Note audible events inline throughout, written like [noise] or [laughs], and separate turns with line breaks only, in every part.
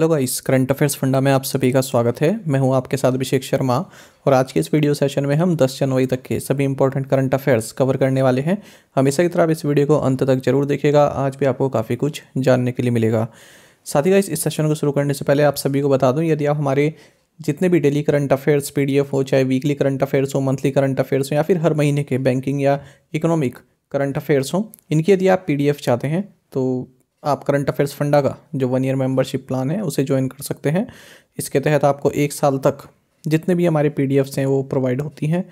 Hello guys current affairs फंडा में आप सभी का स्वागत है मैं हूं आपके साथ अभिषेक शर्मा और आज के इस वीडियो सेशन में हम 10 जनवरी तक के सभी इंपॉर्टेंट करंट अफेयर्स कवर करने वाले हैं हमेशा की तरह आप इस वीडियो को अंत तक जरूर देखेगा आज भी आपको काफ़ी कुछ जानने के लिए मिलेगा साथ ही गाइस इस सेशन को शुरू करने से पहले आप सभी को बता दूँ यदि आप हमारे जितने भी डेली करंट अफेयर्स पी हो चाहे वीकली करंट अफेयर्स हो मंथली करंट अफेयर्स हो या फिर हर महीने के बैंकिंग या इकोनॉमिक करंट अफेयर्स हों इनकी यदि आप पी चाहते हैं तो आप करंट अफेयर्स फंडा का जो वन ईयर मेंबरशिप प्लान है उसे ज्वाइन कर सकते हैं इसके तहत आपको एक साल तक जितने भी हमारे पी हैं वो प्रोवाइड होती हैं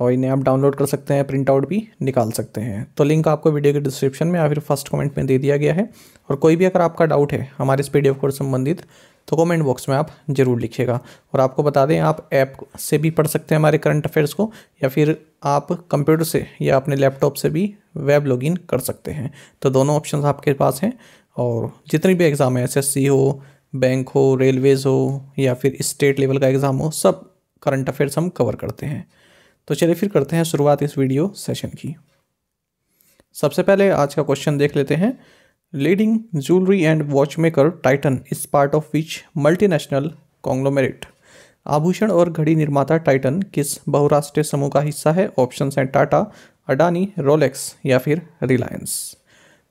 और इन्हें आप डाउनलोड कर सकते हैं प्रिंट आउट भी निकाल सकते हैं तो लिंक आपको वीडियो के डिस्क्रिप्शन में या फिर फर्स्ट कमेंट में दे दिया गया है और कोई भी अगर आपका डाउट है हमारे इस पी को संबंधित तो कमेंट बॉक्स में आप ज़रूर लिखिएगा और आपको बता दें आप ऐप से भी पढ़ सकते हैं हमारे करंट अफेयर्स को या फिर आप कंप्यूटर से या अपने लैपटॉप से भी वेब लॉगिन कर सकते हैं तो दोनों ऑप्शन आपके पास हैं और जितनी भी एग्ज़ाम है एस हो बैंक हो रेलवेज़ हो या फिर स्टेट लेवल का एग्ज़ाम हो सब करंट अफेयर्स हम कवर करते हैं तो चलिए फिर करते हैं शुरुआत इस वीडियो सेशन की सबसे पहले आज का क्वेश्चन देख लेते हैं Leading jewelry and watchmaker Titan is part of which multinational conglomerate? आभूषण और घड़ी निर्माता टाइटन किस बहुराष्ट्रीय समूह का हिस्सा है ऑप्शन हैं टाटा अडानी रोलेक्स या फिर रिलायंस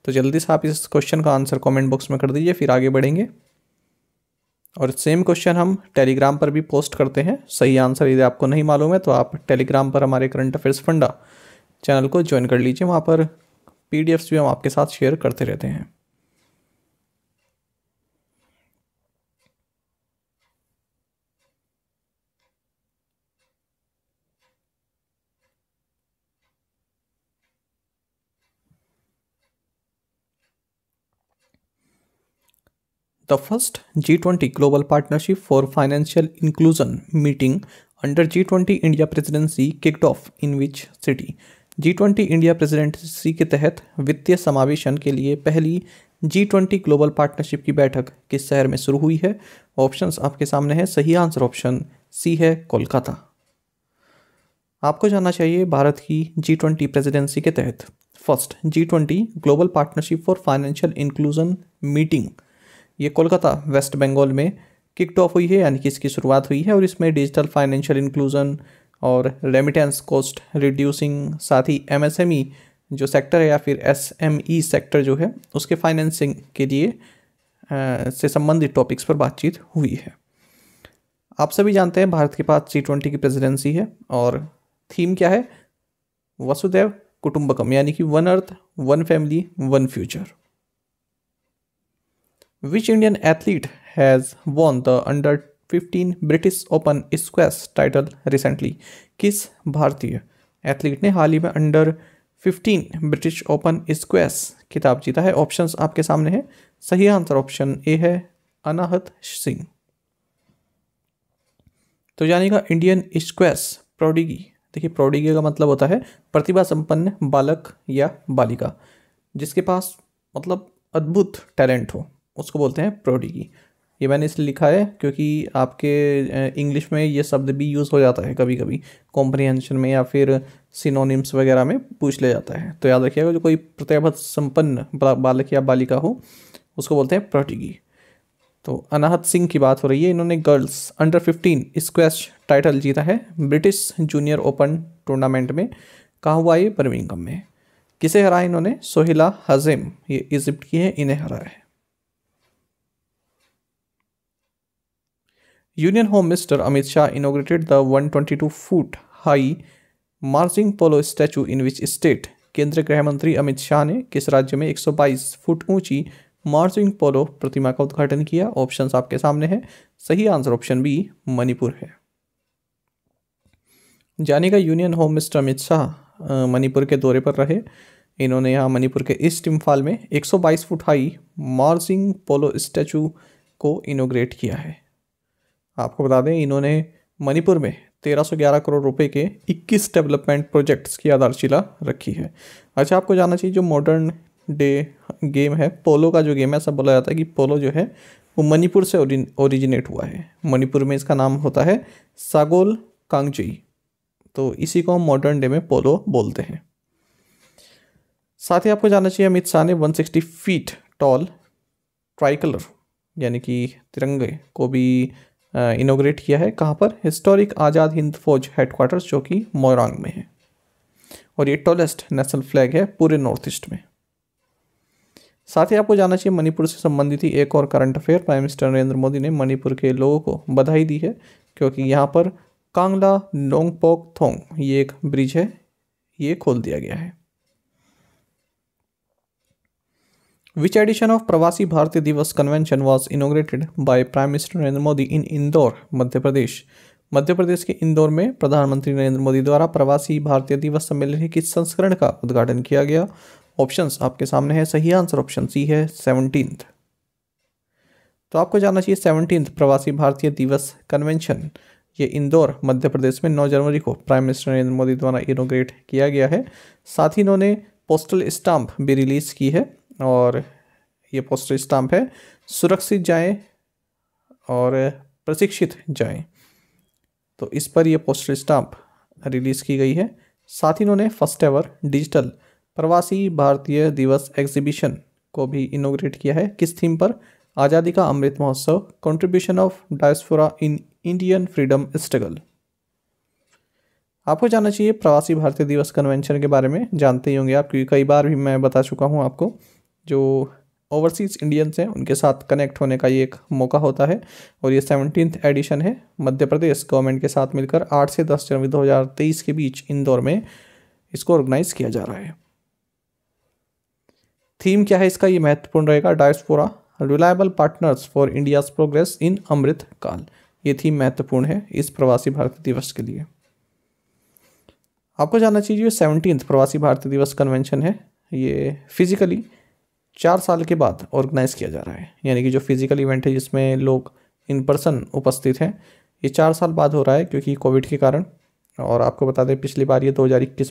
तो जल्दी से आप इस क्वेश्चन का आंसर कमेंट बॉक्स में कर दीजिए फिर आगे बढ़ेंगे और सेम क्वेश्चन हम टेलीग्राम पर भी पोस्ट करते हैं सही आंसर यदि आपको नहीं मालूम है तो आप टेलीग्राम पर हमारे करंट अफेयर्स फंडा चैनल को ज्वाइन कर लीजिए वहाँ पर पी भी हम आपके साथ शेयर करते रहते हैं the first G twenty global partnership for financial inclusion meeting under G twenty India presidency kicked off in which city G twenty India presidency के तहत वित्तीय समावेशन के लिए पहली जी ट्वेंटी ग्लोबल पार्टनरशिप की बैठक किस शहर में शुरू हुई है ऑप्शंस आपके सामने है सही आंसर ऑप्शन सी है कोलकाता आपको जानना चाहिए भारत की जी ट्वेंटी प्रेजिडेंसी के तहत first G twenty global partnership for financial inclusion meeting ये कोलकाता वेस्ट बंगाल में किकट ऑफ हुई है यानी कि इसकी शुरुआत हुई है और इसमें डिजिटल फाइनेंशियल इंक्लूजन और रेमिटेंस कॉस्ट रिड्यूसिंग साथ ही एमएसएमई e जो सेक्टर है या फिर एसएमई सेक्टर e जो है उसके फाइनेंसिंग के लिए आ, से संबंधित टॉपिक्स पर बातचीत हुई है आप सभी जानते हैं भारत के पास जी ट्वेंटी की प्रेसिडेंसी है और थीम क्या है वसुदेव कुटुंबकम यानी कि one earth one family one future which Indian athlete has won the under fifteen British open squash title recently किस भारतीय एथलीट ने हाल ही में under fifteen British open squash खिताब जीता है ऑप्शंस आपके सामने हैं सही आंसर ऑप्शन ए है अनाहत सिंह तो जानेगा इंडियन स्क्वेस प्रोडिगी देखिए प्रोडिगी का मतलब होता है प्रतिभा संपन्न बालक या बालिका जिसके पास मतलब अद्भुत टैलेंट हो उसको बोलते हैं प्रोडिगी ये मैंने इसलिए लिखा है क्योंकि आपके इंग्लिश में ये शब्द भी यूज़ हो जाता है कभी कभी कॉम्प्रिहेंशन में या फिर सिनोनिम्स वगैरह में पूछ लिया जाता है तो याद रखिएगा जो कोई प्रत्याभत संपन्न बालक या बालिका हो उसको बोलते हैं प्रोटिगी तो अनाहत सिंह की बात हो रही है इन्होंने girls under fifteen squash title जीता है ब्रिटिश जूनियर ओपन टूर्नामेंट में कहा हुआ ये बर्मिंगम में किसे हराया इन्होंने सोहिला हजेम ये इजिप्ट की है इन्हें हराया है Union Home Minister Amit Shah inaugurated the 122-foot high marching polo statue in which state केंद्रीय गृह मंत्री अमित शाह ने किस राज्य में 122 फुट ऊंची मार्चिंग पोलो प्रतिमा का उद्घाटन किया ऑप्शन आपके सामने है सही आंसर ऑप्शन बी मणिपुर है जानेगा union home minister Amit Shah Manipur के दौरे पर रहे इन्होंने यहाँ मणिपुर के ईस्ट इम्फाल में 122 foot high marching polo statue को इनोग्रेट किया है आपको बता दें इन्होंने मणिपुर में 1311 करोड़ रुपए के 21 डेवलपमेंट प्रोजेक्ट्स की आधारशिला रखी है अच्छा आपको जानना चाहिए जो मॉडर्न डे गेम है पोलो का जो गेम है ऐसा बोला जाता है कि पोलो जो है वो मणिपुर से ओरिजिनेट हुआ है मणिपुर में इसका नाम होता है सागोल कांगजी तो इसी को हम मॉडर्न डे में पोलो बोलते हैं साथ ही आपको जानना चाहिए अमित शाह ने 160 फीट टॉल ट्राई यानी कि तिरंगे को भी इनोग्रेट किया है कहाँ पर हिस्टोरिक आज़ाद हिंद फौज हेडक्वार्टर्स जो कि मोरंग में है और ये टॉलेस्ट नेशनल फ्लैग है पूरे नॉर्थ ईस्ट में साथ ही आपको जानना चाहिए मणिपुर से संबंधित ही एक और current affair prime minister Narendra Modi ने मणिपुर के लोगों को बधाई दी है क्योंकि यहाँ पर कांगला लोंगपोक थोंग ये एक ब्रिज है ये खोल दिया गया है Which edition of Pravasi Bharati Divas Convention was inaugurated by Prime Minister Narendra Modi in Indore, Madhya Pradesh? मध्य प्रदेश के इंदौर में प्रधानमंत्री नरेंद्र मोदी द्वारा प्रवासी भारतीय दिवस सम्मेलन के किस संस्करण का उद्घाटन किया गया ऑप्शंस आपके सामने है सही आंसर ऑप्शन सी है सेवनटीन तो आपको जानना चाहिए सेवनटीन प्रवासी भारतीय दिवस कन्वेंशन ये इंदौर मध्य प्रदेश में 9 जनवरी को प्राइम मिनिस्टर नरेंद्र मोदी द्वारा इनोग्रेट किया गया है साथ ही इन्होंने पोस्टल स्टाम्प भी रिलीज़ की है और ये पोस्टर स्टाम्प है सुरक्षित जाएं और प्रशिक्षित जाएं तो इस पर यह पोस्टर स्टाम्प रिलीज़ की गई है साथ ही इन्होंने फर्स्ट एवर डिजिटल प्रवासी भारतीय दिवस एग्जीबिशन को भी इनोग्रेट किया है किस थीम पर आज़ादी का अमृत महोत्सव contribution of diaspora in Indian freedom struggle आपको जानना चाहिए प्रवासी भारतीय दिवस कन्वेंशन के बारे में जानते ही होंगे आप क्योंकि कई बार भी मैं बता चुका हूँ आपको जो ओवरसीज़ इंडियंस हैं उनके साथ कनेक्ट होने का ये एक मौका होता है और ये सेवनटीन एडिशन है मध्य प्रदेश गवर्नमेंट के साथ मिलकर आठ से दस जनवरी दो के बीच इंदौर में इसको ऑर्गेनाइज किया जा रहा है थीम क्या है इसका ये महत्वपूर्ण रहेगा diaspora reliable partners for India's progress in Amrit Kaal ये थीम महत्वपूर्ण है इस प्रवासी भारतीय दिवस के लिए आपको जानना चाहिए सेवनटीन प्रवासी भारतीय दिवस कन्वेंशन है ये फिजिकली चार साल के बाद ऑर्गेनाइज किया जा रहा है यानी कि जो फिज़िकल इवेंट है जिसमें लोग इन पर्सन उपस्थित हैं ये चार साल बाद हो रहा है क्योंकि कोविड के कारण और आपको बता दें पिछली बार ये दो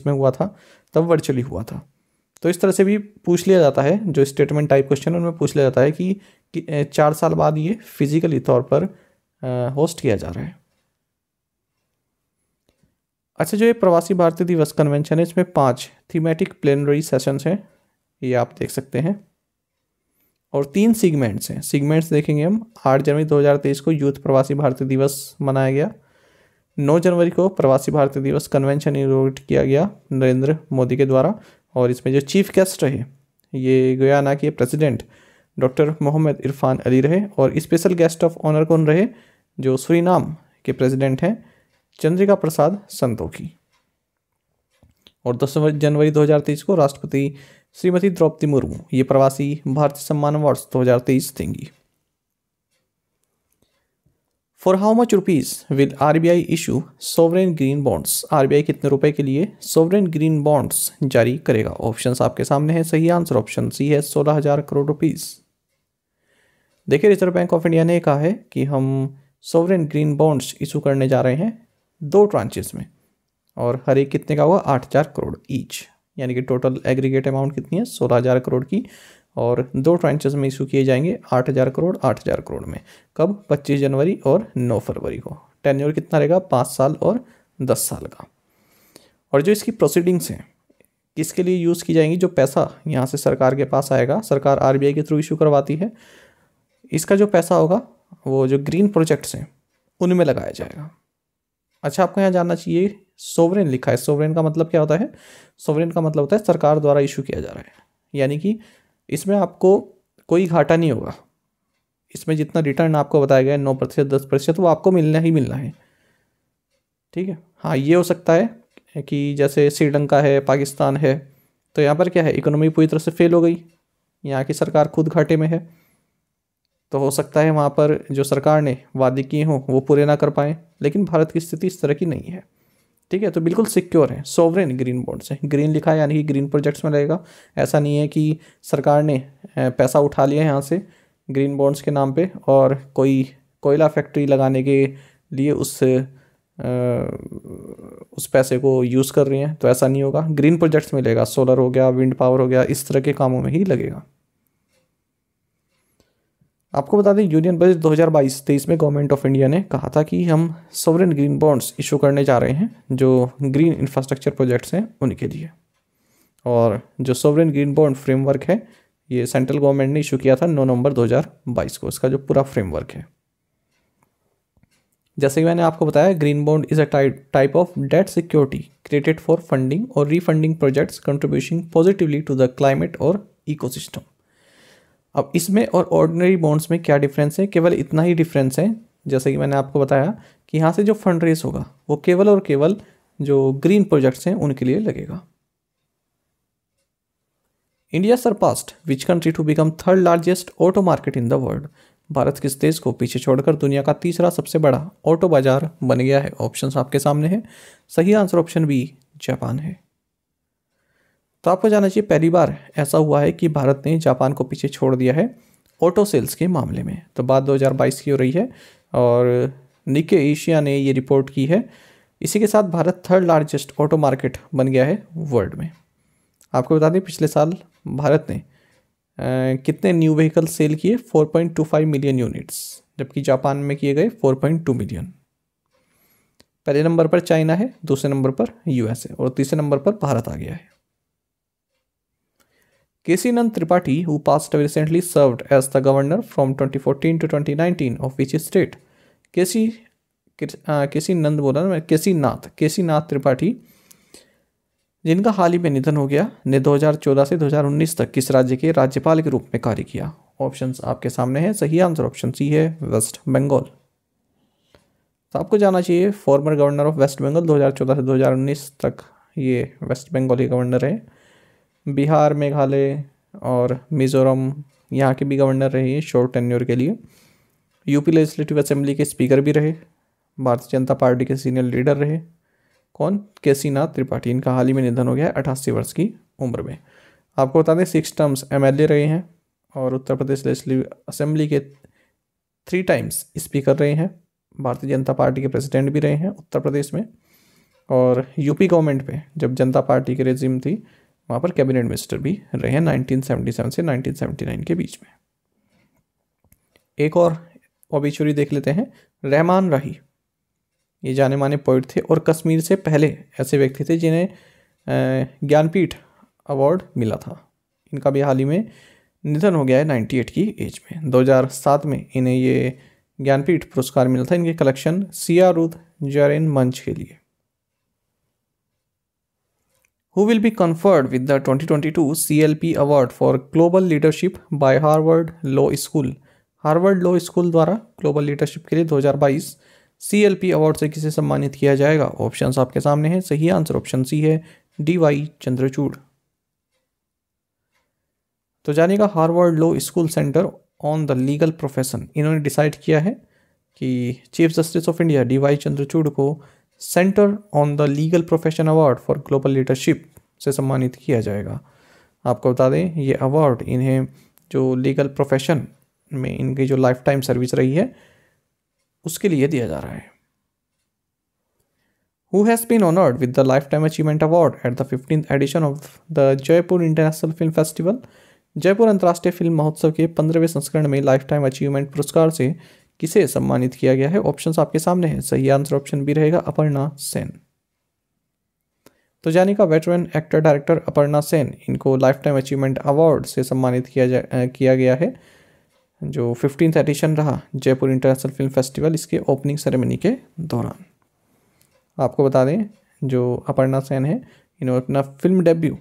में हुआ था तब वर्चुअली हुआ था तो इस तरह से भी पूछ लिया जाता है जो स्टेटमेंट टाइप क्वेश्चन उनमें पूछ लिया जाता है कि, चार साल बाद ये फिजिकली तौर पर होस्ट किया जा रहा है अच्छा जो ये प्रवासी भारतीय दिवस कन्वेंशन है इसमें पाँच थीमेटिक प्लेनरी सेशंस हैं ये आप देख सकते हैं और तीन सीगमेंट्स हैं सीगमेंट्स देखेंगे हम आठ जनवरी 2023 को यूथ प्रवासी भारतीय दिवस मनाया गया नौ जनवरी को प्रवासी भारतीय दिवस कन्वेंशन इनोवेट किया गया नरेंद्र मोदी के द्वारा और इसमें जो चीफ गेस्ट रहे ये गयाना के प्रेसिडेंट डॉक्टर मोहम्मद इरफान अली रहे और स्पेशल गेस्ट ऑफ ऑनर कौन रहे जो सूरीनाम के प्रेसिडेंट हैं चंद्रिका प्रसाद संतोखी और दस जनवरी 2023 को राष्ट्रपति श्रीमती द्रौपदी मुर्मू ये प्रवासी भारतीय सम्मान अवार्ड दो हज़ार तेईस देंगी for how much rupees will R B I issue sovereign green bonds R B I कितने रुपए के लिए सोवरेन ग्रीन बॉन्ड्स जारी करेगा ऑप्शन आपके सामने है सही आंसर ऑप्शन सी है सोलह हज़ार करोड़ रुपीज़ देखिए रिजर्व बैंक ऑफ इंडिया ने कहा है कि हम सोवरेन ग्रीन बॉन्ड्स इशू करने जा रहे हैं दो ट्रांचेस में और हर एक कितने का होगा आठ हज़ार करोड़ ईच यानी कि टोटल एग्रीगेट अमाउंट कितनी है सोलह हज़ार करोड़ की और दो ट्रांचेस में इशू किए जाएंगे आठ हज़ार करोड़ आठ हज़ार करोड़ में कब पच्चीस जनवरी और नौ फरवरी को टेन्योर कितना रहेगा पाँच साल और दस साल का और जो इसकी प्रोसीडिंग्स हैं किसके लिए यूज़ की जाएंगी जो पैसा यहाँ से सरकार के पास आएगा सरकार आरबीआई के थ्रू इशू करवाती है इसका जो पैसा होगा वो जो ग्रीन प्रोजेक्ट्स हैं उनमें लगाया जाएगा अच्छा आपको यहाँ जानना चाहिए सोवरेन लिखा है सोवरेन का मतलब क्या होता है सोवरेन का मतलब होता है सरकार द्वारा इशू किया जा रहा है यानी कि इसमें आपको कोई घाटा नहीं होगा इसमें जितना रिटर्न आपको बताया गया है नौ प्रतिशत दस प्रतिशत वो आपको मिलना ही मिलना है ठीक है हाँ ये हो सकता है कि जैसे श्रीलंका है पाकिस्तान है तो यहाँ पर क्या है इकोनॉमी पूरी तरह से फेल हो गई यहाँ की सरकार खुद घाटे में है तो हो सकता है वहाँ पर जो सरकार ने वादे किए हों वो पूरे ना कर पाएँ लेकिन भारत की स्थिति इस तरह की नहीं है ठीक है तो बिल्कुल सिक्योर है सोवरेन ग्रीन बॉन्ड से ग्रीन लिखा है यानी कि ग्रीन प्रोजेक्ट्स में रहेगा ऐसा नहीं है कि सरकार ने पैसा उठा लिया है यहाँ से ग्रीन बॉन्ड्स के नाम पे और कोई कोयला फैक्ट्री लगाने के लिए उस आ, उस पैसे को यूज़ कर रही हैं तो ऐसा नहीं होगा ग्रीन प्रोजेक्ट्स में लेगा सोलर हो गया विंड पावर हो गया इस तरह के कामों में ही लगेगा आपको बता दें यूनियन बजट 2022-23 में गवर्नमेंट ऑफ इंडिया ने कहा था कि हम सोवरेन ग्रीन बॉन्ड्स इशू करने जा रहे हैं जो ग्रीन इंफ्रास्ट्रक्चर प्रोजेक्ट्स हैं उनके लिए और जो सोवरेन ग्रीन बॉन्ड फ्रेमवर्क है ये सेंट्रल गवर्नमेंट ने इशू किया था नौ नवंबर 2022 को इसका जो पूरा फ्रेमवर्क है जैसे कि मैंने आपको बताया green bond is a type of debt security created for funding और refunding projects contribution positively to the climate और इकोसिस्टम अब इसमें और ऑर्डिनरी बॉन्ड्स में क्या डिफरेंस है केवल इतना ही डिफरेंस है जैसे कि मैंने आपको बताया कि यहाँ से जो फंड रेस होगा वो केवल और केवल जो ग्रीन प्रोजेक्ट्स हैं उनके लिए लगेगा India surpassed which country to become third largest auto market in the world Bharat किस देश को पीछे छोड़कर दुनिया का तीसरा सबसे बड़ा ऑटो बाजार बन गया है ऑप्शंस आपके सामने हैं सही आंसर ऑप्शन बी जापान है तो आपको जानना चाहिए पहली बार ऐसा हुआ है कि भारत ने जापान को पीछे छोड़ दिया है ऑटो सेल्स के मामले में तो बात 2022 की हो रही है और निके एशिया ने ये रिपोर्ट की है इसी के साथ Bharat third largest auto market बन गया है वर्ल्ड में आपको बता दें पिछले साल भारत ने आ, कितने न्यू व्हीकल सेल किए 4.25 मिलियन यूनिट्स जबकि जापान में किए गए 4.2 मिलियन पहले नंबर पर चाइना है दूसरे नंबर पर यूएस है और तीसरे नंबर पर भारत आ गया है K C Nath Tripathi who away recently served as the governor from 2014 two 2019 nineteen of which state K C Nath बोला ना केसी नाथ केसी नाथ त्रिपाठी जिनका हाल ही में निधन हो गया ने 2014 से 2019 तक किस राज्य के राज्यपाल के रूप में कार्य किया ऑप्शंस आपके सामने हैं सही आंसर ऑप्शन सी है वेस्ट बंगाल तो आपको जाना चाहिए former governor of West Bengal 2014 से 2019 तक ये वेस्ट बंगाल के गवर्नर हैं बिहार मेघालय और मिज़ोरम यहाँ के भी गवर्नर रहे हैं शॉर्ट टेन्योर के लिए यूपी लेजिस्लेटिव असेंबली के स्पीकर भी रहे भारतीय जनता पार्टी के सीनियर लीडर रहे कौन नाथ त्रिपाठी इनका हाल ही में निधन हो गया अठासी वर्ष की उम्र में आपको बता दें सिक्स टर्म्स एम रहे हैं और उत्तर प्रदेश लेजिस्लेटिव असेंबली के थ्री टाइम्स स्पीकर रहे हैं भारतीय जनता पार्टी के प्रेसिडेंट भी रहे हैं उत्तर प्रदेश में और यूपी गवर्नमेंट पे जब जनता पार्टी की रेजिम थी वहाँ पर कैबिनेट मिनिस्टर भी रहे हैं 1977 से 1979 के बीच में एक और ओबिचुरी देख लेते हैं रहमान राही ये जाने माने पोइट थे और कश्मीर से पहले ऐसे व्यक्ति थे जिन्हें ज्ञानपीठ अवार्ड मिला था इनका भी हाल ही में निधन हो गया है 98 की एज में 2007 में इन्हें ये ज्ञानपीठ पुरस्कार मिला था इनके कलेक्शन सिया रुद जैन मंच के लिए who will be conferred with the 2022 CLP Award for Global Leadership by Harvard Law School. Harvard law school द्वारा ग्लोबल लीडरशिप के लिए 2022 हजार बाईस सी एल पी अवार्ड से किसे सम्मानित किया जाएगा ऑप्शन आपके सामने हैं सही आंसर ऑप्शन सी है डी वाई चंद्रचूड़ तो जानेगा Harvard law school centre on the legal profession इन्होंने डिसाइड किया है कि chief justice of India D Y Chandrachud को centre on the legal profession award for global leadership से सम्मानित किया जाएगा आपको बता दें ये अवार्ड इन्हें जो लीगल प्रोफेशन में इनकी जो लाइफ टाइम सर्विस रही है उसके लिए दिया जा रहा है who has been honoured with the lifetime achievement award at the fifteenth edition of the Jaipur international film festival Jaipur अंतर्राष्ट्रीय फिल्म महोत्सव के पंद्रहवें संस्करण में लाइफ टाइम अचीवमेंट पुरस्कार से किसे सम्मानित किया गया है ऑप्शन आपके सामने हैं सही आंसर ऑप्शन बी रहेगा अपर्णा सेन तो जाने का veteran actor director Aparna Sen इनको लाइफ टाइम अचीवमेंट अवार्ड से सम्मानित किया जा किया गया है जो फिफ्टींथ एडिशन रहा जयपुर इंटरनेशनल फिल्म फेस्टिवल इसके ओपनिंग सेरेमनी के दौरान आपको बता दें जो अपर्णा सेन है इन्होंने अपना फिल्म डेब्यू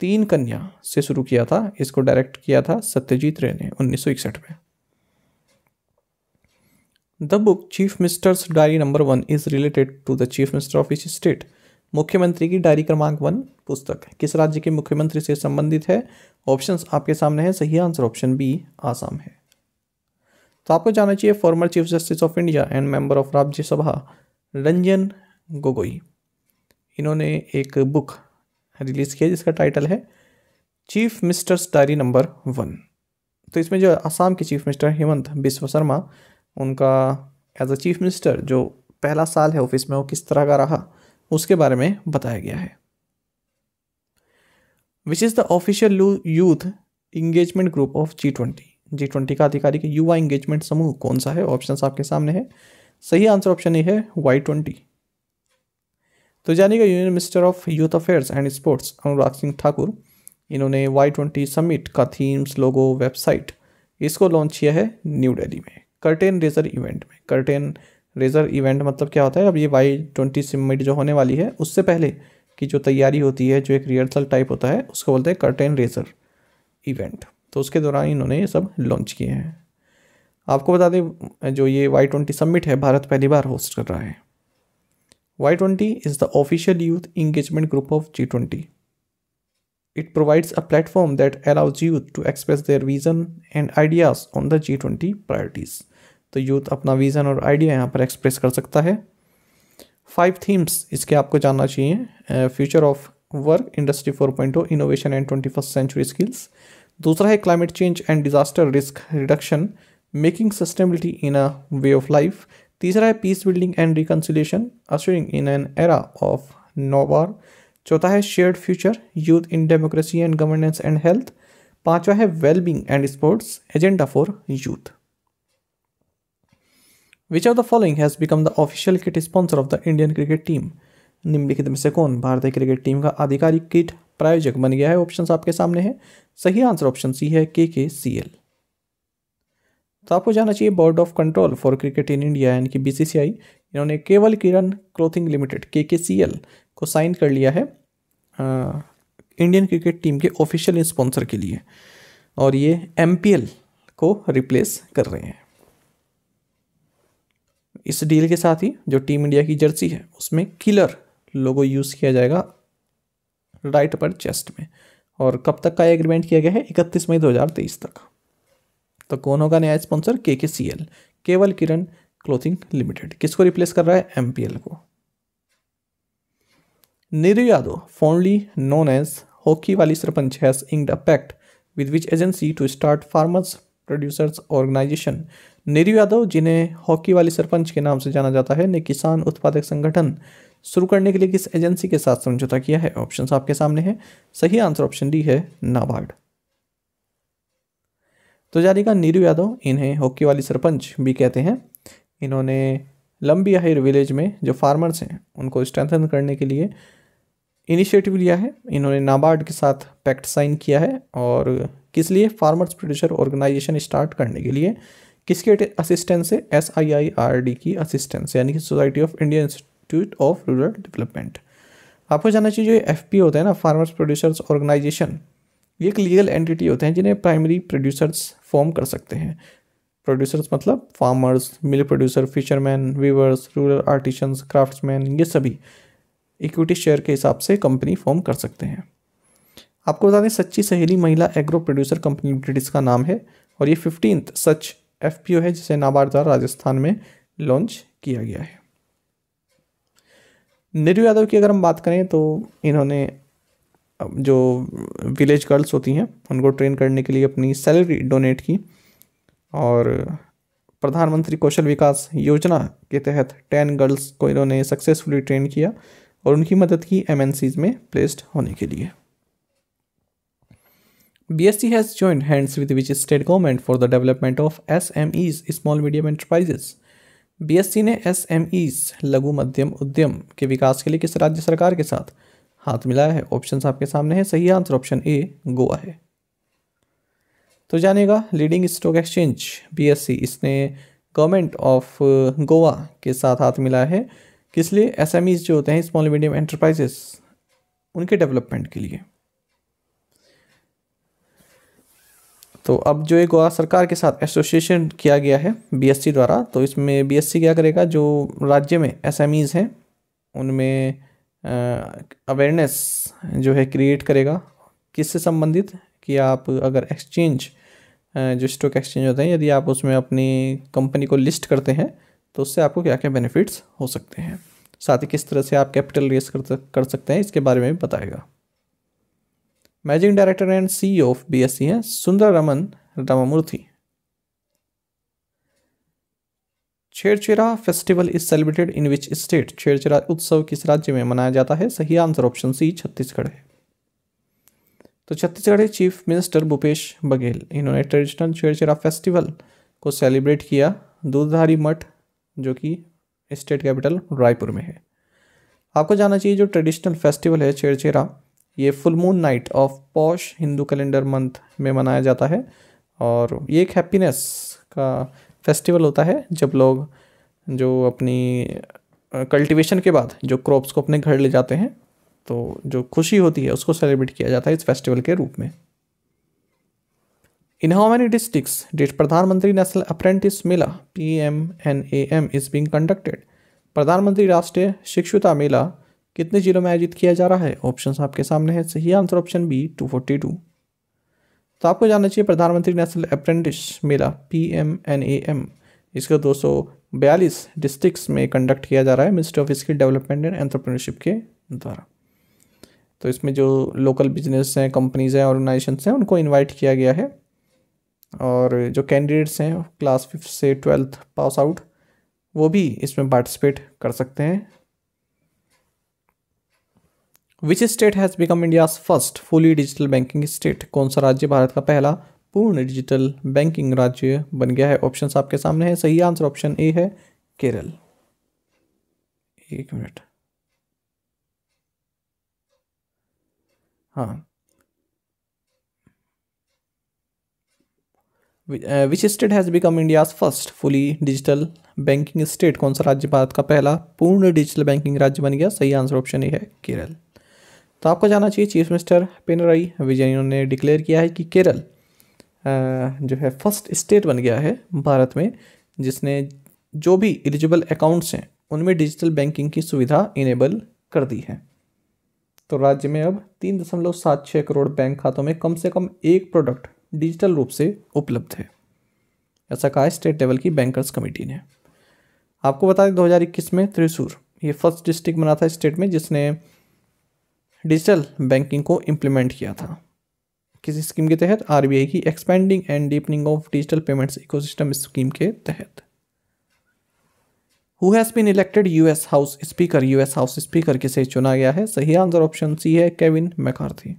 तीन कन्या से शुरू किया था इसको डायरेक्ट किया था सत्यजीत रे ने उन्नीस में The book Chief Minister's Diary number no. Is is related to the Chief Minister of each state. मुख्यमंत्री की डायरी क्रमांक वन पुस्तक किस राज्य के मुख्यमंत्री से संबंधित है ऑप्शंस आपके सामने हैं सही आंसर ऑप्शन बी आसाम है तो आपको जानना चाहिए former chief justice of India and member of Rajya Sabha Ranjan Gogoi इन्होंने एक बुक रिलीज़ किया जिसका टाइटल है chief minister's diary number one तो इसमें जो आसाम के चीफ मिनिस्टर हेमंत बिस्व शर्मा उनका एज अ चीफ मिनिस्टर जो पहला साल है ऑफिस में वो किस तरह का रहा उसके बारे में बताया गया है which is the official youth engagement group of G twenty G twenty का आधिकारिक युवा इंगेजमेंट समूह कौन सा है ऑप्शन आपके सामने है सही आंसर ऑप्शन ए है वाई ट्वेंटी तो जानिएगा union minister of youth affairs and sports Anurag Singh Thakur इन्होंने वाई ट्वेंटी समिट का थीम्स लोगो वेबसाइट इसको लॉन्च किया है न्यू डेली में कर्टेन रेजर इवेंट में कर्टेन रेजर इवेंट मतलब क्या होता है अब ये वाई ट्वेंटी सिमिट जो होने वाली है उससे पहले की जो तैयारी होती है जो एक रिहर्सल टाइप होता है उसको बोलते हैं कर्टेन रेजर इवेंट तो उसके दौरान इन्होंने ये सब लॉन्च किए हैं आपको बता दें जो ये वाई ट्वेंटी सम्मिट है भारत पहली बार होस्ट कर रहा है Y twenty is the official youth engagement group of G twenty it provides a platform that allows youth to express their vision and ideas on the G twenty priorities तो youth अपना vision और idea यहाँ पर express कर सकता है five themes इसके आपको जानना चाहिए future of work industry four point innovation and twenty first century skills दूसरा है climate change and disaster risk reduction making sustainability in a way of life तीसरा है peace building and reconciliation ushering in an era of no war चौथा है shared future youth in democracy and governance and health पांचवा है wellbeing and sports agenda for youth which of the following has become the official kit sponsor of the Indian cricket team निम्नलिखित में से कौन भारतीय cricket team का आधिकारिक kit प्रायोजक बन गया है ऑप्शन आपके सामने हैं सही आंसर ऑप्शन सी है के के सी एल तो आपको जाना चाहिए board of control for cricket in India यानी कि बी सी सी आई इन्होंने केवल किरण क्लोथिंग लिमिटेड के के सी एल को साइन कर लिया है आ, इंडियन क्रिकेट टीम के ऑफिशियल स्पॉन्सर के लिए और ये एम पी एल को रिप्लेस कर रहे हैं इस डील के साथ ही जो टीम इंडिया की जर्सी है उसमें किलर लोगो यूज़ किया जाएगा राइट पर चेस्ट में और कब तक का एग्रीमेंट किया गया है इकतीस मई 2023 तक तो कौन होगा नया स्पॉन्सर के के C L Kewal Kiran clothing limited किसको रिप्लेस कर रहा है एम पी एल को Neeru Yadav fondly known as hockey वाली sarpanch has inked a pact with which agency to start farmers producers organisation Neeru Yadav जिन्हें हॉकी वाली सरपंच के नाम से जाना जाता है ने किसान उत्पादक संगठन शुरू करने के लिए किस एजेंसी के साथ समझौता किया है ऑप्शन आपके सामने है सही आंसर ऑप्शन डी है नाबार्ड तो जानेगा नीरू यादव इन्हें हॉकी वाली सरपंच भी कहते हैं इन्होंने लंबी आहिर विलेज में जो फार्मर्स हैं उनको स्ट्रेंथन करने के लिए इनिशिएटिव लिया है इन्होंने नाबार्ड के साथ पैक्ट साइन किया है और किस लिए फार्मर्स प्रोड्यूसर ऑर्गेनाइजेशन स्टार्ट करने के लिए किसके असिस्टेंस से S I I R D की असिस्टेंस यानी कि society of Indian institute of rural development आपको जानना चाहिए जो एफ पी होता है ना फार्मर्स प्रोड्यूसर्स ऑर्गेनाइजेशन ये एक लीगल एंटिटी होते हैं जिन्हें प्राइमरी प्रोड्यूसर्स फॉर्म कर सकते हैं प्रोड्यूसर्स मतलब farmers milk producer fisherman weavers rural artisans craftsman ये सभी इक्विटी शेयर के हिसाब से कंपनी फॉर्म कर सकते हैं आपको बता दें सच्ची सहेली महिला एग्रो प्रोड्यूसर कंपनी लिमिटेड इसका नाम है और ये फिफ्टीन सच एफ है जिसे नाबार्ड द्वारा राजस्थान में लॉन्च किया गया है नीरू यादव की अगर हम बात करें तो इन्होंने जो विलेज गर्ल्स होती हैं उनको ट्रेन करने के लिए अपनी सैलरी डोनेट की और प्रधानमंत्री कौशल विकास योजना के तहत टेन गर्ल्स को इन्होंने सक्सेसफुली ट्रेन किया और उनकी मदद की एमएनसीज में प्लेस्ड होने के लिए BSc has joined hands with which state government for the development of SMEs small medium enterprises BSC ने SMEs लघु मध्यम उद्यम के विकास के लिए किस राज्य सरकार के साथ हाथ मिलाया है ऑप्शन आपके सामने है सही आंसर ऑप्शन ए गोवा है तो जानेगा लीडिंग स्टॉक एक्सचेंज बीएससी इसने गवर्नमेंट ऑफ गोवा के साथ हाथ मिलाया है किस लिए एसएमईस जो होते हैं स्मॉल मीडियम एंटरप्राइजेस उनके डेवलपमेंट के लिए तो अब जो एक गोवा सरकार के साथ एसोसिएशन किया गया है बीएससी द्वारा तो इसमें बीएससी क्या करेगा जो राज्य में एस हैं उनमें अवेयरनेस जो है क्रिएट करेगा किससे संबंधित कि आप अगर एक्सचेंज जो स्टॉक एक्सचेंज होते हैं यदि आप उसमें अपनी कंपनी को लिस्ट करते हैं तो उससे आपको क्या क्या बेनिफिट्स हो सकते हैं साथ ही किस तरह से आप कैपिटल रेस कर सकते हैं इसके बारे में भी बताएगा managing director and C of B S C हैं Sundararaman Ramamurthy Chherchhera festival is celebrated in which state Chherchhera उत्सव किस राज्य में मनाया जाता है सही आंसर ऑप्शन सी छत्तीसगढ़ है तो छत्तीसगढ़ के चीफ मिनिस्टर भूपेश बघेल इन्होंने ट्रेडिशनल छेड़छेरा फेस्टिवल को सेलिब्रेट किया दूधधारी मठ जो कि स्टेट कैपिटल रायपुर में है आपको जानना चाहिए जो ट्रेडिशनल फेस्टिवल है छेड़छेरा ये full moon night of Paush Hindu calendar month में मनाया जाता है और ये एक हैप्पीनेस का फेस्टिवल होता है जब लोग जो अपनी कल्टीवेशन के बाद जो क्रॉप्स को अपने घर ले जाते हैं तो जो खुशी होती है उसको सेलिब्रेट किया जाता है इस फेस्टिवल के रूप में in how many districts did Pradhanmantri national apprentice Mela P M N A M is being conducted Pradhanmantri Rashtriya शिक्षुता मेला कितने जिलों में आयोजित किया जा रहा है ऑप्शन आपके सामने है सही answer option B two forty two तो आपको जानना चाहिए Pradhanmantri national apprentice Mela P M N A M इसका दो सौ बयालीस डिस्ट्रिक्स में कंडक्ट किया जा रहा है ministry of skill development and entrepreneurship के द्वारा तो इसमें जो लोकल बिजनेस हैं कंपनीज़ हैं ऑर्गेनाइजेशन हैं उनको इन्वाइट किया गया है और जो कैंडिडेट्स हैं क्लास फिफ्थ से ट्वेल्थ पास आउट वो भी इसमें पार्टिसिपेट कर सकते हैं which state has become India's first fully digital banking state कौन सा राज्य भारत का पहला पूर्ण डिजिटल बैंकिंग राज्य बन गया है ऑप्शन आपके सामने है सही आंसर ऑप्शन ए है केरल एक मिनट हाँ which state has become India's first fully digital banking state कौन सा राज्य भारत का पहला पूर्ण डिजिटल बैंकिंग राज्य बन गया सही आंसर ऑप्शन ए है केरल तो आपको जाना चाहिए चीफ मिनिस्टर पिनराई विजय ने डिक्लेयर किया है कि केरल जो है फर्स्ट स्टेट बन गया है भारत में जिसने जो भी एलिजिबल अकाउंट्स हैं उनमें डिजिटल बैंकिंग की सुविधा इनेबल कर दी है तो राज्य में अब तीन दशमलव सात छः करोड़ बैंक खातों में कम से कम एक प्रोडक्ट डिजिटल रूप से उपलब्ध है ऐसा कहा स्टेट लेवल की बैंकर्स कमेटी ने आपको बता दें दो में त्रिशूर ये फर्स्ट डिस्ट्रिक्ट बना था स्टेट में जिसने डिजिटल बैंकिंग को इम्प्लीमेंट किया था किस स्कीम के तहत आर की expanding and deepening of digital payments ecosystem scheme के तहत who has been elected U S house speaker U S house speaker किसे चुना गया है सही आंसर ऑप्शन सी है केविन मैकार्थी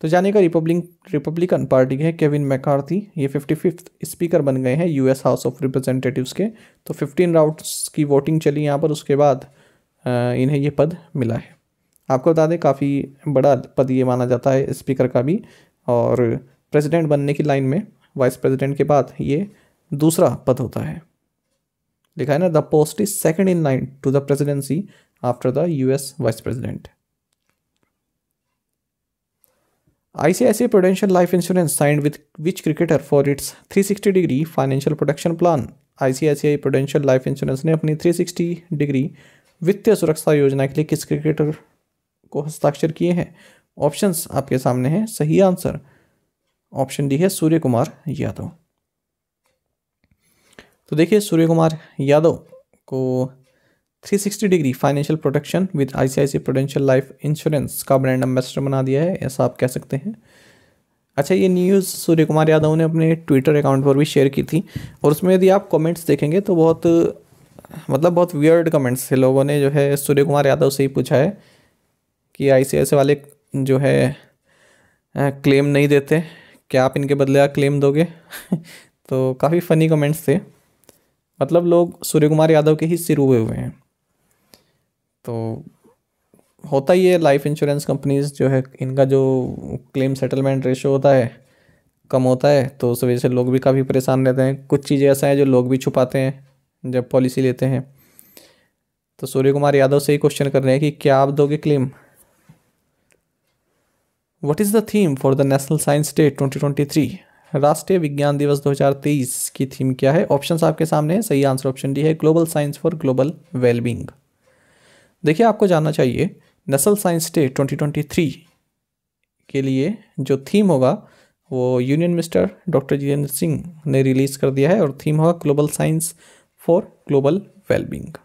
तो जाने का रिपब्लिक रिपब्लिकन पार्टी है केविन मैकार्थी ये फिफ्टी फिफ्थ स्पीकर बन गए हैं यूएस हाउस ऑफ रिप्रेजेंटेटिव्स के तो फिफ्टीन राउंड्स की वोटिंग चली यहाँ पर उसके बाद इन्हें ये पद मिला है आपको बता दें काफ़ी बड़ा पद ये माना जाता है स्पीकर का भी और प्रेसिडेंट बनने की लाइन में वाइस प्रेसिडेंट के बाद ये दूसरा पद होता है लिखा है ना the post is second in line to the presidency after the US vice president ICICI prudential life insurance signed with which cricketer for its 360 degree financial protection plan ICICI prudential life insurance ने अपनी 360 degree वित्तीय सुरक्षा योजना के लिए किस cricketer को हस्ताक्षर किए हैं ऑप्शंस आपके सामने हैं सही आंसर ऑप्शन डी है सूर्य कुमार यादव तो देखिए सूर्य कुमार यादव को 360 degree financial protection with ICICI prudential life insurance का ब्रांड एम्बेसडर बना दिया है ऐसा आप कह सकते हैं अच्छा ये न्यूज़ सूर्य कुमार यादव ने अपने ट्विटर अकाउंट पर भी शेयर की थी और उसमें यदि आप कमेंट्स देखेंगे तो बहुत मतलब बहुत वियर्ड कमेंट्स थे लोगों ने जो है सूर्य कुमार यादव से ही पूछा है कि आई वाले जो है क्लेम नहीं देते क्या आप इनके बदले क्लेम दोगे [laughs] तो काफ़ी फ़नी कमेंट्स थे मतलब लोग सूर्य कुमार यादव के ही सिर हुए हुए हैं तो होता ही है लाइफ इंश्योरेंस कंपनीज जो है इनका जो क्लेम सेटलमेंट रेशो होता है कम होता है तो उस वजह से लोग भी काफ़ी परेशान रहते हैं कुछ चीज़ें ऐसा है जो लोग भी छुपाते हैं जब पॉलिसी लेते हैं तो सूर्य कुमार यादव से ही क्वेश्चन कर रहे हैं कि क्या आप दोगे claim what is the theme for the national science day 2023 राष्ट्रीय विज्ञान दिवस 2023 की थीम क्या है ऑप्शंस आपके सामने है सही आंसर ऑप्शन डी है global science for global wellbeing देखिए आपको जानना चाहिए नेशनल साइंस डे 2023 के लिए जो थीम होगा वो union minister doctor Jitendra Singh ने रिलीज़ कर दिया है और थीम होगा global science for global wellbeing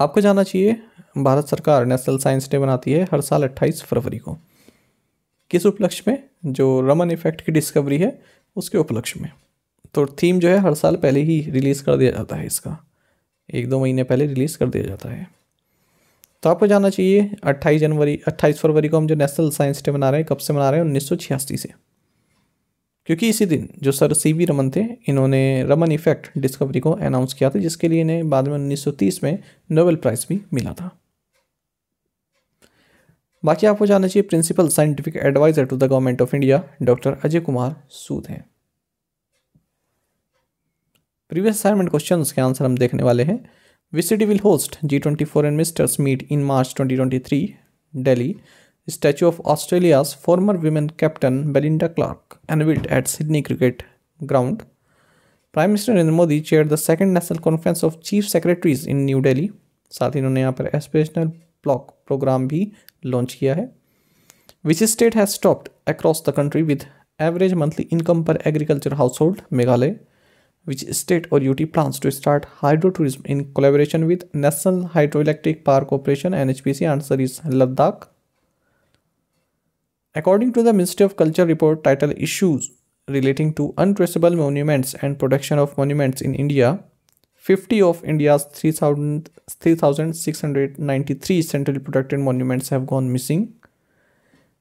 आपको जाना चाहिए भारत सरकार नेशनल साइंस डे बनाती है हर साल 28 फरवरी को किस उपलक्ष्य में जो रमन इफेक्ट की डिस्कवरी है उसके उपलक्ष्य में तो थीम जो है हर साल पहले ही रिलीज़ कर दिया जाता है इसका एक दो महीने पहले रिलीज़ कर दिया जाता है तो आपको जाना चाहिए 28 जनवरी 28 फरवरी को हम जो नेशनल साइंस डे मना रहे हैं कब से मना रहे हैं उन्नीस से क्योंकि इसी दिन जो सर सी वी रमन थे इन्होंने रमन इफेक्ट डिस्कवरी को अनाउंस किया था जिसके लिए इन्हें बाद में 1930 में नोबेल प्राइज़ भी मिला था बाकी आपको जानना चाहिए principal scientific adviser to the government of India doctor Ajay Kumar Sood हैं प्रीवियस असाइनमेंट क्वेश्चन के आंसर हम देखने वाले हैं which city will host G twenty foreign ministers meet in March twenty twenty three Delhi statue of Australia's former women captain Belinda Clark unveiled at Sydney Cricket Ground. Prime Minister Narendra Modi chaired the second National Conference of Chief Secretaries in New Delhi. साथ ही इन्होंने यहाँ पर aspirational block program भी launch किया है which state has stopped across the country with average monthly income per agriculture household Meghalaya which state or UT plans to start hydro tourism in collaboration with National Hydroelectric Power Corporation NHPC answer is Ladakh. According to the Ministry of Culture report titled Issues Relating to Untraceable Monuments and Protection of Monuments in India, 50 of India's 3,693 centrally protected monuments have gone missing.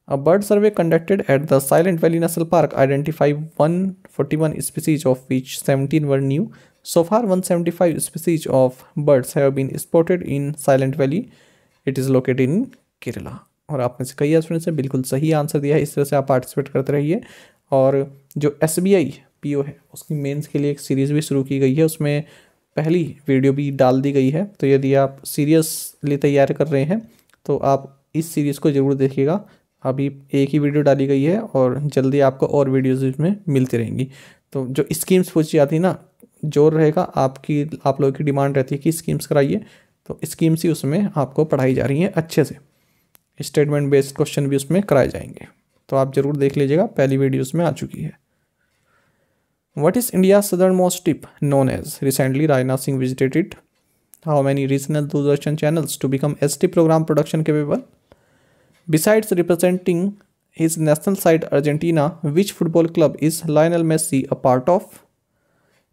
A bird survey conducted at the Silent Valley National Park identified 141 species of which 17 were new. So far 175 species of birds have been spotted in Silent Valley. It is located in Kerala. और आप में से कई students ने बिल्कुल सही answer दिया है इस तरह से आप पार्टिसिपेट करते रहिए और जो S B I P O है उसकी मेन्स के लिए एक सीरीज़ भी शुरू की गई है उसमें पहली वीडियो भी डाल दी गई है तो यदि आप सीरियसली तैयार कर रहे हैं तो आप इस सीरीज़ को ज़रूर देखिएगा अभी एक ही वीडियो डाली गई है और जल्दी आपको और वीडियोस इसमें मिलती रहेंगी तो जो स्कीम्स पूछी जाती ना जोर रहेगा आपकी आप लोगों की डिमांड रहती है कि स्कीम्स कराइए तो स्कीम्स ही उसमें आपको पढ़ाई जा रही हैं अच्छे से स्टेटमेंट बेस्ड क्वेश्चन भी उसमें कराए जाएंगे तो आप जरूर देख लीजिएगा पहली वीडियो उसमें आ चुकी है what is India southernmost tip known as recently Rajnath Singh visited it how many regional Doordarshan channels to become S T program production capable besides representing his national side Argentina which football club is Lionel Messi a part of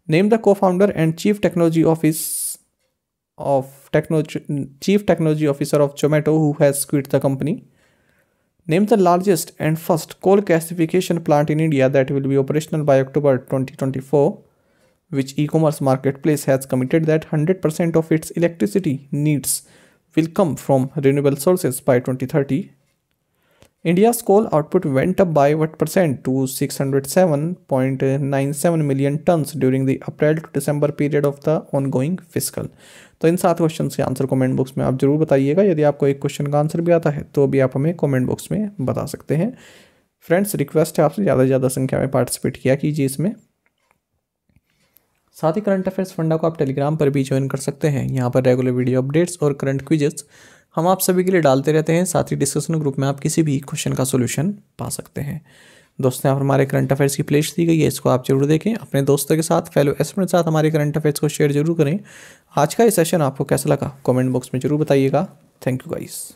name the co founder and chief technology office of technology, chief technology officer of Zomato who has quit the company. Name the largest and first coal gasification plant in India that will be operational by October 2024, which e-commerce marketplace has committed that 100% of its electricity needs will come from renewable sources by 2030 India's coal output went up by percent to 607.97 million tons during the April to December period of the ongoing fiscal. तो इन सात question के answer comment box में आप जरूर बताइएगा यदि आपको एक क्वेश्चन का आंसर भी आता है तो भी आप हमें कमेंट बॉक्स में बता सकते हैं फ्रेंड्स रिक्वेस्ट है आपसे ज़्यादा से ज़्यादा संख्या में पार्टिसिपेट किया कीजिए इसमें साथ ही करंट अफेयर्स फंडा को आप टेलीग्राम पर भी ज्वाइन कर सकते हैं यहाँ पर रेगुलर वीडियो अपडेट्स और करंट क्विजेस हम आप सभी के लिए डालते रहते हैं साथ ही डिस्कशन ग्रुप में आप किसी भी क्वेश्चन का सोल्यूशन पा सकते हैं दोस्तों यहाँ पर हमारे करंट अफेयर्स की प्लेस दी गई है इसको आप जरूर देखें अपने दोस्तों के साथ फेलो एस्टमेंट के साथ हमारे करंट अफेयर्स को शेयर जरूर करें आज का ये सेशन आपको कैसा लगा कमेंट बॉक्स में जरूर बताइएगा थैंक यू गाइस